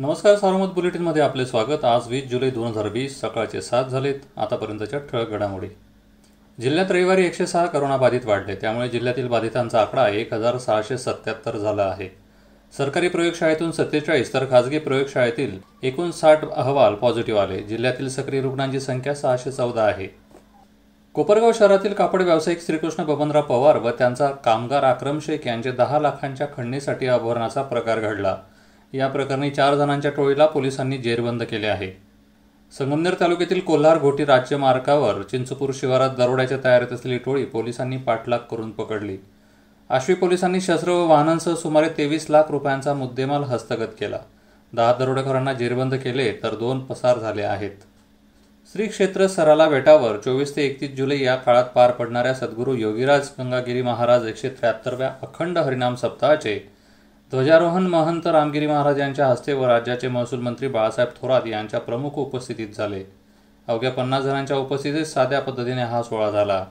नमस्कार सार्वमत बुलेटिनमध्ये आपले स्वागत आज वीस जुलै दोन हजार वीस सकाळचे सात झालेत आतापर्यंतच्या ठळक घडामोडी जिल्ह्यात रविवारी एकशे सहा करोनाबाधित वाढले त्यामुळे जिल्ह्यातील बाधितांचा आकडा एक हजार सहाशे सत्याहत्तर झाला आहे सरकारी प्रयोगशाळेतून सत्तेचाळीस तर खासगी प्रयोगशाळेतील एकोणसाठ अहवाल पॉझिटिव्ह आले जिल्ह्यातील सक्रिय रुग्णांची संख्या सहाशे चौदा आहे कोपरगाव शहरातील कापड व्यावसायिक श्रीकृष्ण बबनराव पवार व त्यांचा कामगार आक्रम शेख यांचे दहा लाखांच्या खंडणीसाठी अपहरणाचा प्रकार घडला या प्रकरणी चार जणांच्या टोळीला पोलिसांनी जेरबंद केले आहे संगमनेर तालुक्यातील कोल्हार घोटी राज्य मार्गावर चिंचपूर शिवारात दरोड्याच्या तयारीत असलेली टोळी पोलिसांनी पाठलाग करून पकडली आश्वी पोलिसांनी शस्त्र व वाहनांसह सुमारे तेवीस लाख रुपयांचा मुद्देमाल हस्तगत केला दहा दरोडेखोरांना जेरबंद केले तर दोन पसार झाले आहेत श्री क्षेत्र सराला बेटावर चोवीस ते एकतीस जुलै या काळात पार पडणाऱ्या सद्गुरू योगीराज गंगागिरी महाराज एकशे त्र्याहत्तरव्या अखंड हरिनाम सप्ताहाचे ध्वजारोहण महंत रामगिरी महाराज यांच्या हस्ते व राज्याचे महसूल मंत्री बाळासाहेब थोरात यांच्या प्रमुख उपस्थितीत झाले अवघ्या पन्नास जणांच्या उपस्थितीत साध्या पद्धतीने हा सोहळा झाला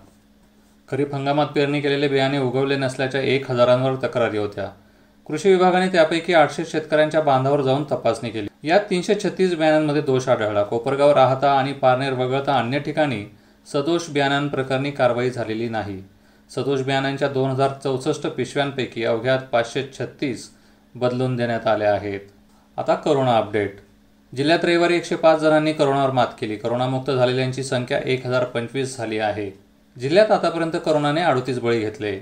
खरीप हंगामात पेरणी केलेले बियाणे उगवले नसल्याच्या एक हजारांवर तक्रारी होत्या कृषी विभागाने त्यापैकी आठशे शेतकऱ्यांच्या बांधावर जाऊन तपासणी केली यात तीनशे छत्तीस बियाण्यांमध्ये दोष आढळला कोपरगाव राहता आणि पारनेर वगळता अन्य ठिकाणी सदोष बियाण्यांप्रकरणी कारवाई झालेली नाही सतोष बियाण्यांच्या दोन हजार चौसष्ट पिशव्यांपैकी अवघ्यात पाचशे छत्तीस बदलून देण्यात आल्या आहेत आता करोना अपडेट जिल्ह्यात रविवारी एकशे पाच जणांनी करोनावर मात केली करोनामुक्त झालेल्यांची संख्या एक हजार पंचवीस झाली आहे जिल्ह्यात आतापर्यंत करोनाने अडतीस बळी घेतले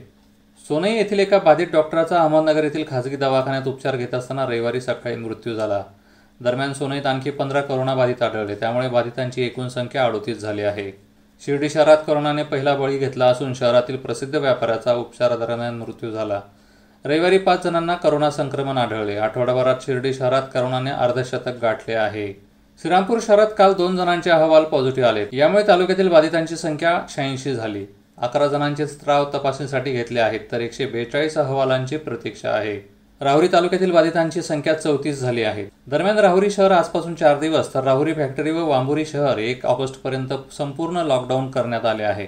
सोनई येथील एका बाधित डॉक्टराचा अहमदनगर येथील खासगी दवाखान्यात उपचार घेत असताना रविवारी सकाळी मृत्यू झाला दरम्यान सोनईत आणखी पंधरा करोना बाधित आढळले त्यामुळे बाधितांची एकूण संख्या अडतीस झाली आहे शिर्डी शहरात करोनाने पहिला बळी घेतला असून शहरातील प्रसिद्ध व्यापाऱ्याचा उपचारादरम्यान मृत्यू झाला रविवारी पाच जणांना करोना संक्रमण आढळले आठवडाभरात शिर्डी शहरात करोनाने अर्धशतक गाठले आहे श्रीरामपूर शहरात काल दोन जणांचे अहवाल पॉझिटिव्ह आले यामुळे तालुक्यातील बाधितांची संख्या शहाऐंशी झाली अकरा जणांचे स्त्राव तपासणीसाठी घेतले आहेत तर एकशे बेचाळीस अहवालांची प्रतीक्षा आहे राहुरी तालुक्यातील बाधितांची संख्या चौतीस झाली आहे दरम्यान राहुरी शहर आजपासून चार दिवस तर राहुरी फॅक्टरी व वांबुरी शहर एक ऑगस्टपर्यंत संपूर्ण लॉकडाऊन करण्यात आले आहे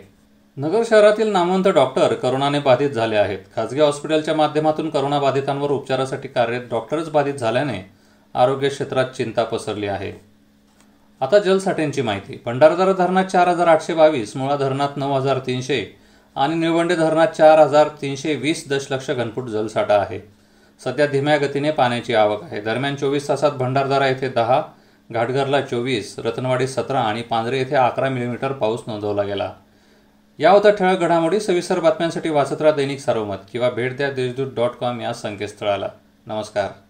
नगर शहरातील नामवंत डॉक्टर करोनाने बाधित झाले आहेत खाजगी हॉस्पिटलच्या माध्यमातून करोना बाधितांवर उपचारासाठी कार्यरत डॉक्टरच बाधित झाल्याने आरोग्य क्षेत्रात चिंता पसरली आहे आता जलसाठ्यांची माहिती भंडारदरा धरणात चार हजार आठशे बावीस मुळा धरणात नऊ हजार तीनशे आणि निळवंडे धरणात चार हजार तीनशे वीस दशलक्ष घनफूट जलसाठा आहे सध्या धीम्या गतीने पाण्याची आवक आहे दरम्यान चोवीस तासात भंडारदारा येथे दहा घाटघरला चोवीस रतनवाडी सतरा आणि पांजरे येथे अकरा मिलीमीटर पाऊस नोंदवला गेला या होता ठळक घडामोडी सविस्तर बातम्यांसाठी वाचत राहा दैनिक सारोमत किंवा भेट द्या देशदूत डॉट कॉम या संकेतस्थळाला नमस्कार